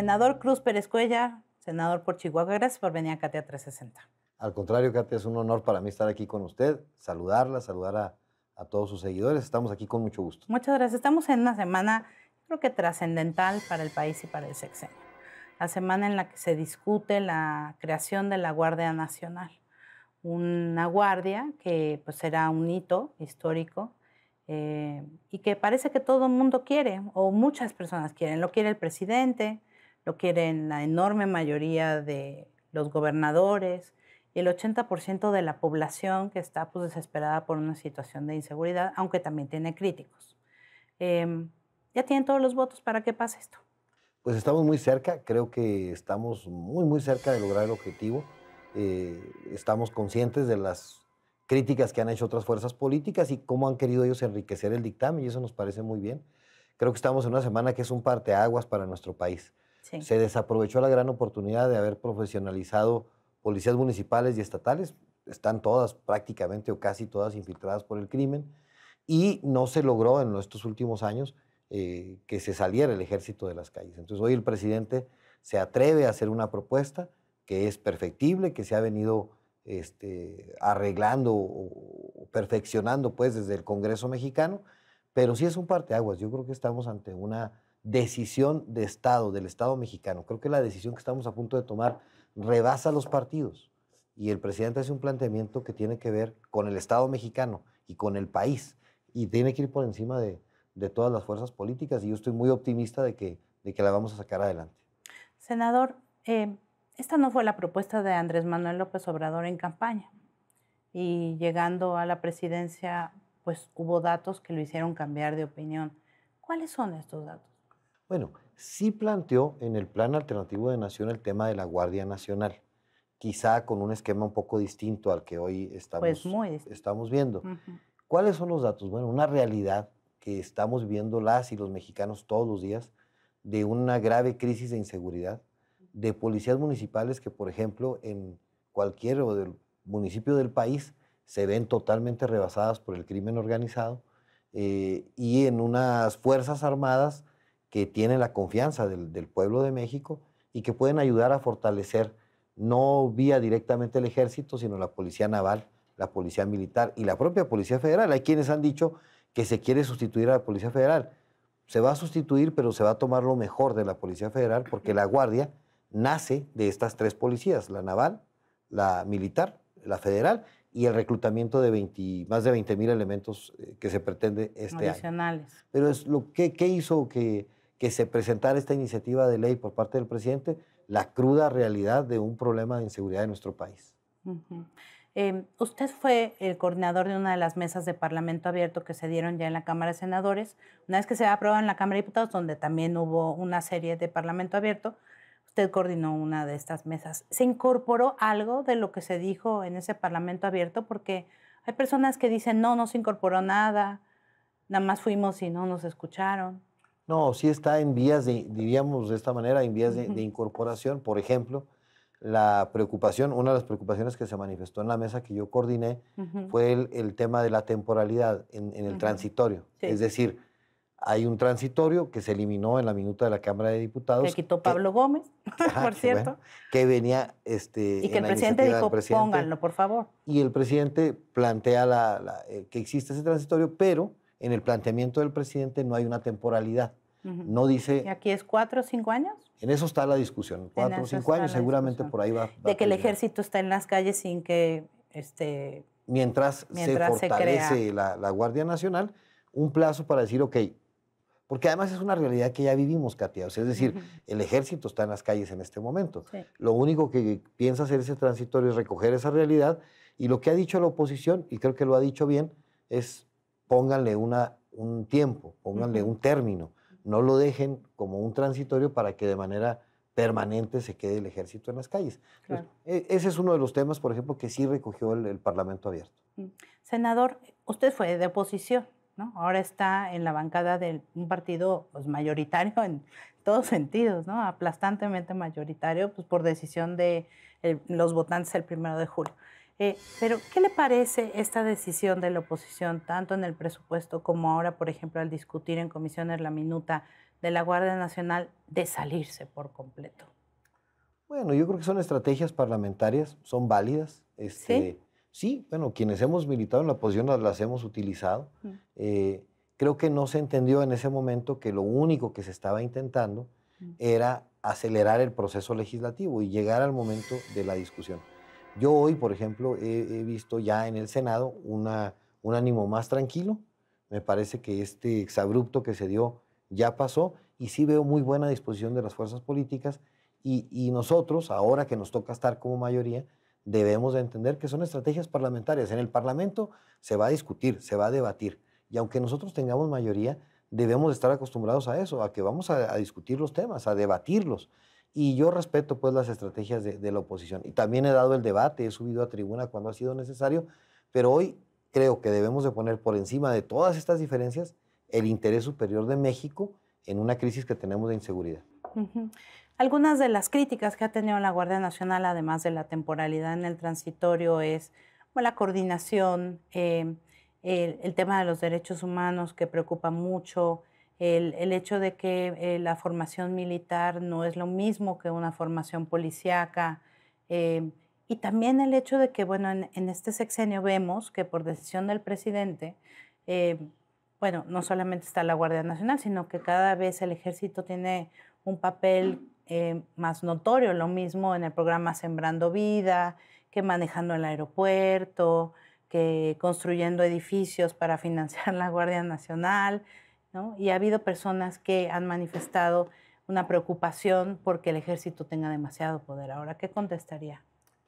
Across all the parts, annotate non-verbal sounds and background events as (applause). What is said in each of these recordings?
Senador Cruz Pérez Cuellar, senador por Chihuahua, gracias por venir a Catea 360. Al contrario, Katia, es un honor para mí estar aquí con usted, saludarla, saludar a, todos sus seguidores. Estamos aquí con mucho gusto. Muchas gracias. Estamos en una semana, creo que trascendental para el país y para el sexenio. La semana en la que se discute la creación de la Guardia Nacional. Una guardia que pues, será un hito histórico eh, y que parece que todo el mundo quiere, o muchas personas quieren. Lo quiere el presidente, lo quieren la enorme mayoría de los gobernadores y el 80% de la población que está pues, desesperada por una situación de inseguridad, aunque también tiene críticos. Em, ya tienen todos los votos para que pase esto. Pues estamos muy cerca, creo que estamos muy, muy cerca de lograr el objetivo. Eh, estamos conscientes de las críticas que han hecho otras fuerzas políticas y cómo han querido ellos enriquecer el dictamen, y eso nos parece muy bien. Creo que estamos en una semana que es un parteaguas para nuestro país. Se desaprovechó la gran oportunidad de haber profesionalizado policías municipales y estatales, están todas prácticamente o casi todas infiltradas por el crimen, y no se logró en estos últimos años eh, que se saliera el ejército de las calles. Entonces hoy el presidente se atreve a hacer una propuesta que es perfectible, que se ha venido este, arreglando o, perfeccionando pues desde el Congreso mexicano, pero sí es un parteaguas. Yo creo que estamos ante una decisión de Estado, del Estado mexicano. Creo que la decisión que estamos a punto de tomar rebasa los partidos y el presidente hace un planteamiento que tiene que ver con el Estado mexicano y con el país y tiene que ir por encima de, todas las fuerzas políticas y yo estoy muy optimista de que, de que la vamos a sacar adelante. Senador, eh, esta no fue la propuesta de Andrés Manuel López Obrador en campaña y llegando a la presidencia pues hubo datos que lo hicieron cambiar de opinión. ¿Cuáles son estos datos? Bueno, sí planteó en el plan alternativo de nación el tema de la Guardia Nacional, quizá con un esquema un poco distinto al que hoy estamos, pues, viendo. ¿Cuáles son los datos? Bueno, una realidad que estamos viendo las y los mexicanos todos los días de una grave crisis de inseguridad, de policías municipales que, por ejemplo, en cualquier municipio del país se ven totalmente rebasadas por el crimen organizado eh, y en unas fuerzas armadas que tienen la confianza del, pueblo de México y que pueden ayudar a fortalecer no vía directamente el ejército, sino la policía naval, la policía militar y la propia policía federal. Hay quienes han dicho que se quiere sustituir a la policía federal. Se va a sustituir, pero se va a tomar lo mejor de la policía federal porque la guardia nace de estas tres policías, la naval, la militar, la federal y el reclutamiento de más de 20 mil elementos eh, que se pretende este Adicionales. Pero es lo que, ¿qué hizo que que se presentara esta iniciativa de ley por parte del presidente la cruda realidad de un problema de inseguridad en nuestro país. Em, usted fue el coordinador de una de las mesas de Parlamento Abierto que se dieron ya en la Cámara de Senadores. Una vez que se aprobó en la Cámara de Diputados, donde también hubo una serie de Parlamento Abierto, usted coordinó una de estas mesas. ¿Se incorporó algo de lo que se dijo en ese Parlamento Abierto? Porque hay personas que dicen, no, no se incorporó nada, nada más fuimos y no nos escucharon. No, sí está en vías de, diríamos de esta manera, en vías de, incorporación. Por ejemplo, la preocupación, una de las preocupaciones que se manifestó en la mesa que yo coordiné fue el, tema de la temporalidad en, el transitorio. Es decir, hay un transitorio que se eliminó en la minuta de la Cámara de Diputados. Que quitó Pablo Gómez, (laughs) por cierto. que venía este. Y que el, presidente dijo, pónganlo, por favor. Y el presidente plantea la, eh, que existe ese transitorio, pero en el planteamiento del presidente no hay una temporalidad. No dice... ¿Y aquí es cuatro o cinco años? En eso está la discusión. Cuatro o cinco años, seguramente por ahí va. de que el ejército está en las calles sin que... Este, mientras, se fortalece la, Guardia Nacional, un plazo para decir, ok, porque además es una realidad que ya vivimos, Katia. O sea, es decir, el ejército está en las calles en este momento. Lo único que piensa hacer ese transitorio es recoger esa realidad y lo que ha dicho la oposición, y creo que lo ha dicho bien, es pónganle una, un tiempo, pónganle un término no lo dejen como un transitorio para que de manera permanente se quede el ejército en las calles. E, ese es uno de los temas, por ejemplo, que sí recogió el, Parlamento abierto. Mm. Senador, usted fue de oposición, ¿no? Ahora está en la bancada de un partido pues, mayoritario en todos sentidos, ¿no? Aplastantemente mayoritario, pues por decisión de eh, los votantes el primero de julio. Eh, pero, ¿qué le parece esta decisión de la oposición, tanto en el presupuesto como ahora, por ejemplo, al discutir en comisiones la minuta de la Guardia Nacional, de salirse por completo? Bueno, yo creo que son estrategias parlamentarias, son válidas. Este, ¿Sí? bueno, quienes hemos militado en la oposición las, hemos utilizado. Mm. Eh, creo que no se entendió en ese momento que lo único que se estaba intentando mm. era acelerar el proceso legislativo y llegar al momento de la discusión. Yo hoy, por ejemplo, he, visto ya en el Senado un ánimo más tranquilo. Me parece que este exabrupto que se dio ya pasó y sí veo muy buena disposición de las fuerzas políticas y, nosotros, ahora que nos toca estar como mayoría, debemos entender que son estrategias parlamentarias. En el Parlamento se va a discutir, se va a debatir. Y aunque nosotros tengamos mayoría, debemos estar acostumbrados a eso, a que vamos a discutir los temas, a debatirlos. Y yo respeto pues las estrategias de, la oposición. Y también he dado el debate, he subido a tribuna cuando ha sido necesario, pero hoy creo que debemos de poner por encima de todas estas diferencias el interés superior de México en una crisis que tenemos de inseguridad. Algunas de las críticas que ha tenido la Guardia Nacional, además de la temporalidad en el transitorio, es la coordinación, eh, el, el, tema de los derechos humanos que preocupa mucho, el, el hecho de que eh, la formación militar no es lo mismo que una formación policíaca. Eh, y también el hecho de que, bueno, en, este sexenio vemos que por decisión del presidente, eh, bueno, no solamente está la Guardia Nacional, sino que cada vez el ejército tiene un papel más notorio, lo mismo en el programa Sembrando Vida, que manejando el aeropuerto, que construyendo edificios para financiar la Guardia Nacional. Y ha habido personas que han manifestado una preocupación porque el ejército tenga demasiado poder. Ahora, ¿qué contestaría?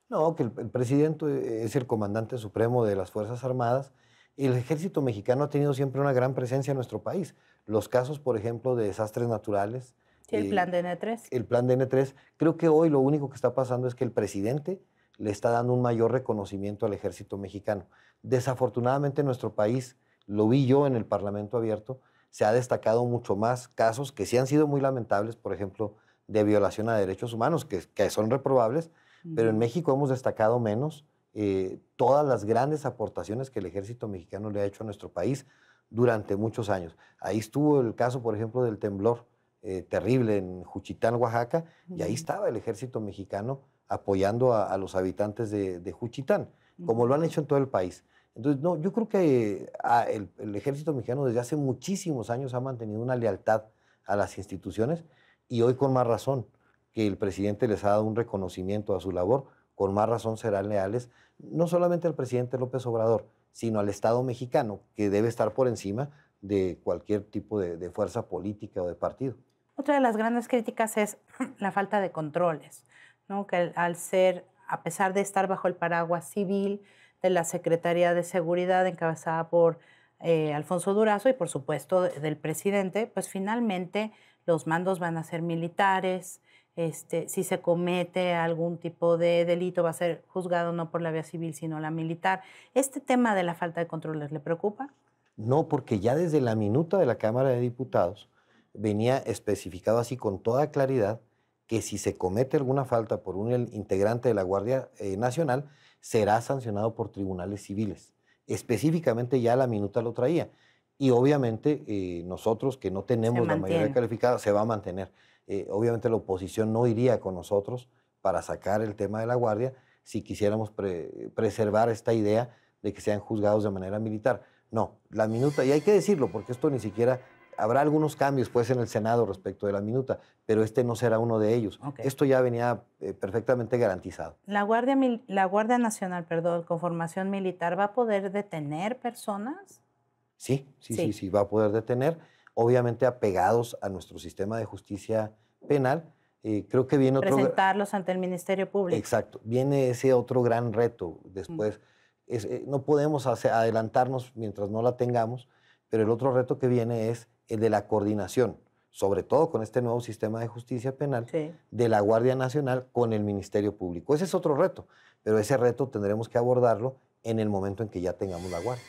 No, que el, presidente es el comandante supremo de las Fuerzas Armadas y el ejército mexicano ha tenido siempre una gran presencia en nuestro país. Los casos, por ejemplo, de desastres naturales. Sí, el eh, plan de N3. El plan de N3. Creo que hoy lo único que está pasando es que el presidente le está dando un mayor reconocimiento al ejército mexicano. Desafortunadamente en nuestro país, lo vi yo en el Parlamento Abierto, se ha destacado mucho más casos que sí han sido muy lamentables, por ejemplo, de violación a derechos humanos, que, son reprobables, pero en México hemos destacado menos eh, todas las grandes aportaciones que el ejército mexicano le ha hecho a nuestro país durante muchos años. Ahí estuvo el caso, por ejemplo, del temblor eh, terrible en Juchitán, Oaxaca, y ahí estaba el ejército mexicano apoyando a, los habitantes de, Juchitán, como lo han hecho en todo el país. Entonces, no, yo creo que ah, el, ejército mexicano desde hace muchísimos años ha mantenido una lealtad a las instituciones y hoy con más razón que el presidente les ha dado un reconocimiento a su labor, con más razón serán leales no solamente al presidente López Obrador, sino al Estado mexicano, que debe estar por encima de cualquier tipo de, fuerza política o de partido. Otra de las grandes críticas es (clears throat) la falta de controles, que al ser, a pesar de estar bajo el paraguas civil, de la Secretaría de Seguridad encabezada por eh, Alfonso Durazo y por supuesto del presidente, pues finalmente los mandos van a ser militares, este, si se comete algún tipo de delito va a ser juzgado no por la vía civil sino la militar. ¿Este tema de la falta de controles le preocupa? No, porque ya desde la minuta de la Cámara de Diputados venía especificado así con toda claridad que si se comete alguna falta por un integrante de la Guardia eh, Nacional, será sancionado por tribunales civiles. Específicamente ya la minuta lo traía. Y obviamente eh, nosotros que no tenemos la mayoría calificada se va a mantener. Eh, obviamente la oposición no iría con nosotros para sacar el tema de la guardia si quisiéramos preservar esta idea de que sean juzgados de manera militar. No, la minuta, y hay que decirlo porque esto ni siquiera habrá algunos cambios, pues, en el Senado respecto de la minuta, pero este no será uno de ellos. Esto ya venía eh, perfectamente garantizado. La Guardia, la Guardia Nacional, perdón, con formación militar, ¿va a poder detener personas? Sí, sí, sí, sí, va a poder detener, obviamente apegados a nuestro sistema de justicia penal. Eh, creo que viene otro... Presentarlos ante el Ministerio Público. Exacto, viene ese otro gran reto después. Mm. Eh, no podemos adelantarnos mientras no la tengamos, pero el otro reto que viene es el eh, de la coordinación, sobre todo con este nuevo sistema de justicia penal, de la Guardia Nacional con el Ministerio Público. Ese es otro reto, pero ese reto tendremos que abordarlo en el momento en que ya tengamos la Guardia.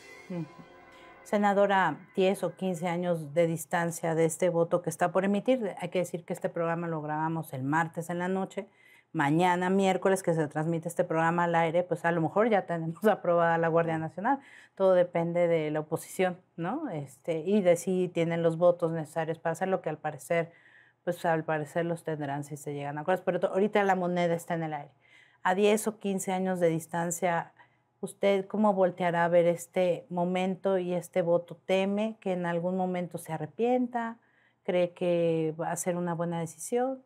Senadora, 10 o 15 años de distancia de este voto que está por emitir, hay que decir que este programa lo grabamos el martes en la noche, mañana miércoles que se transmite este programa al aire, pues a lo mejor ya tenemos (laughs) aprobada la Guardia Nacional. Todo depende de la oposición, ¿no? Este, y de si tienen los votos necesarios para hacer lo que al parecer, pues al parecer los tendrán si se llegan a acuerdos. Pero ahorita la moneda está en el aire. A 10 o 15 años de distancia, ¿usted cómo volteará a ver este momento y este voto? ¿Teme que en algún momento se arrepienta? ¿Cree que va a ser una buena decisión?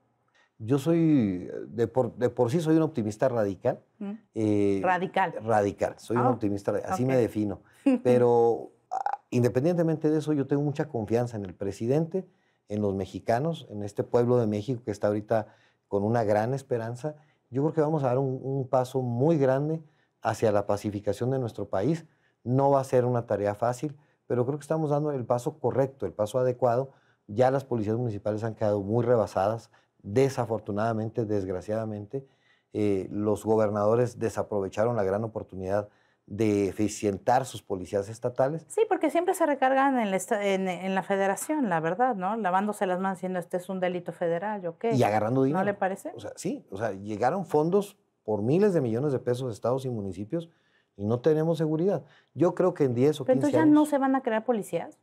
yo soy, eh, de por, por, sí soy un optimista radical. Mm. Eh, radical. Radical, soy un ah, optimista, así me defino. (laughs) Pero ah, independientemente de eso, yo tengo mucha confianza en el presidente, en los mexicanos, en este pueblo de México que está ahorita con una gran esperanza. Yo creo que vamos a dar un paso muy grande hacia la pacificación de nuestro país. No va a ser una tarea fácil, pero creo que estamos dando el paso correcto, el paso adecuado. Ya las policías municipales han quedado muy rebasadas, Desafortunadamente, desgraciadamente, eh, los gobernadores desaprovecharon la gran oportunidad de eficientar sus policías estatales. Sí, porque siempre se recargan en la, federación, la verdad, ¿no? Lavándose las manos diciendo este es un delito federal, ¿o qué? Y agarrando dinero. ¿No le parece? sí, o sea, llegaron fondos por miles de millones de pesos de estados y municipios y no tenemos seguridad. Yo creo que en 10 o ¿Pero entonces ya no se van a crear policías?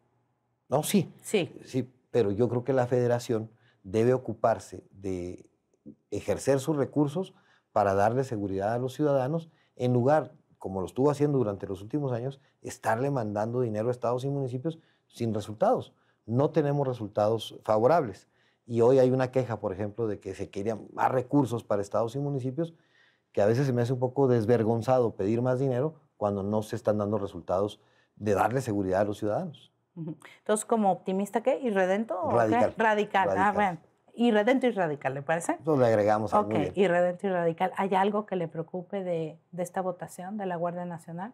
No, sí. Sí. Sí, pero yo creo que la federación debe ocuparse de ejercer sus recursos para darle seguridad a los ciudadanos, en lugar, como lo estuvo haciendo durante los últimos años, estarle mandando dinero a estados y municipios sin resultados. No tenemos resultados favorables. Y hoy hay una queja, por ejemplo, de que se querían más recursos para estados y municipios, que a veces se me hace un poco desvergonzado pedir más dinero cuando no se están dando resultados de darle seguridad a los ciudadanos. Entonces, como optimista, ¿qué? ¿Irredento? Radical. O Radical. radical. Ah, Irredento y radical, ¿le parece? Entonces le agregamos algo. Ok, irredento y radical. ¿Hay algo que le preocupe de, de esta votación de la Guardia Nacional?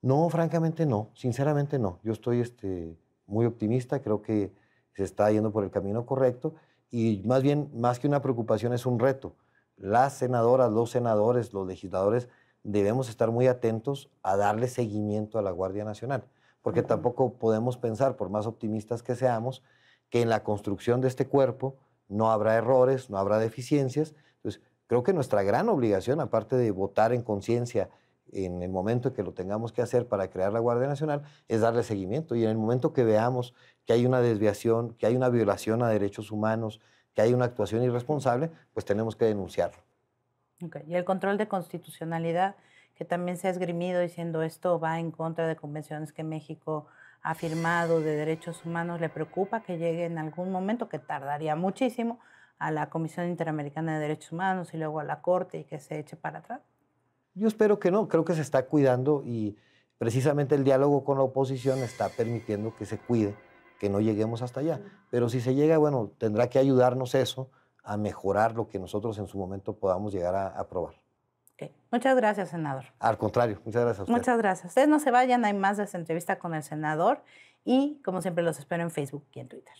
No, francamente no, sinceramente no. Yo estoy este, muy optimista, creo que se está yendo por el camino correcto y más bien, más que una preocupación, es un reto. Las senadoras, los senadores, los legisladores debemos estar muy atentos a darle seguimiento a la Guardia Nacional porque tampoco podemos pensar, por más optimistas que seamos, que en la construcción de este cuerpo no habrá errores, no habrá deficiencias. Entonces, creo que nuestra gran obligación, aparte de votar en conciencia en el momento en que lo tengamos que hacer para crear la Guardia Nacional, es darle seguimiento. Y en el momento que veamos que hay una desviación, que hay una violación a derechos humanos, que hay una actuación irresponsable, pues tenemos que denunciarlo. Y el control de constitucionalidad que también se ha esgrimido diciendo esto va en contra de convenciones que México ha firmado de derechos humanos, le preocupa que llegue en algún momento, que tardaría muchísimo, a la Comisión Interamericana de Derechos Humanos y luego a la Corte y que se eche para atrás? Yo espero que no, creo que se está cuidando y precisamente el diálogo con la oposición está permitiendo que se cuide, que no lleguemos hasta allá. Pero si se llega, bueno, tendrá que ayudarnos eso a mejorar lo que nosotros en su momento podamos llegar a aprobar. Eh, muchas gracias, senador. Al contrario, muchas gracias a Muchas gracias. Ustedes no se vayan, hay más de esta entrevista con el senador y como siempre los espero en Facebook y en Twitter.